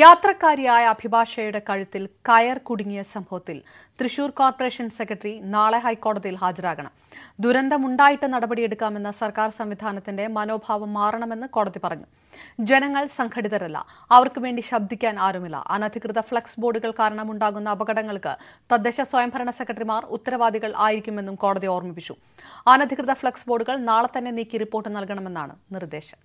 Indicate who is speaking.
Speaker 1: യാത്രക്കാരിയായ അഭിഭാഷയുടെ കഴുത്തിൽ കയർ കുടുങ്ങിയ സംഭവത്തിൽ തൃശൂർ കോർപ്പറേഷൻ സെക്രട്ടറി നാളെ ഹൈക്കോടതിയിൽ ഹാജരാകണം ദുരന്തമുണ്ടായിട്ട് നടപടിയെടുക്കാമെന്ന സർക്കാർ സംവിധാനത്തിന്റെ മനോഭാവം മാറണമെന്ന് കോടതി പറഞ്ഞു ജനങ്ങൾ സംഘടിതരല്ല അവർക്ക് വേണ്ടി ശബ്ദിക്കാൻ ആരുമില്ല അനധികൃത ഫ്ലക്സ് ബോർഡുകൾ കാരണമുണ്ടാകുന്ന അപകടങ്ങൾക്ക് തദ്ദേശ സ്വയംഭരണ സെക്രട്ടറിമാർ ഉത്തരവാദികൾ ആയിരിക്കുമെന്നും കോടതി ഓർമ്മിപ്പിച്ചു അനധികൃത ഫ്ലക്സ് ബോർഡുകൾ നാളെ തന്നെ നീക്കി റിപ്പോർട്ട് നൽകണമെന്നാണ് നിർദ്ദേശം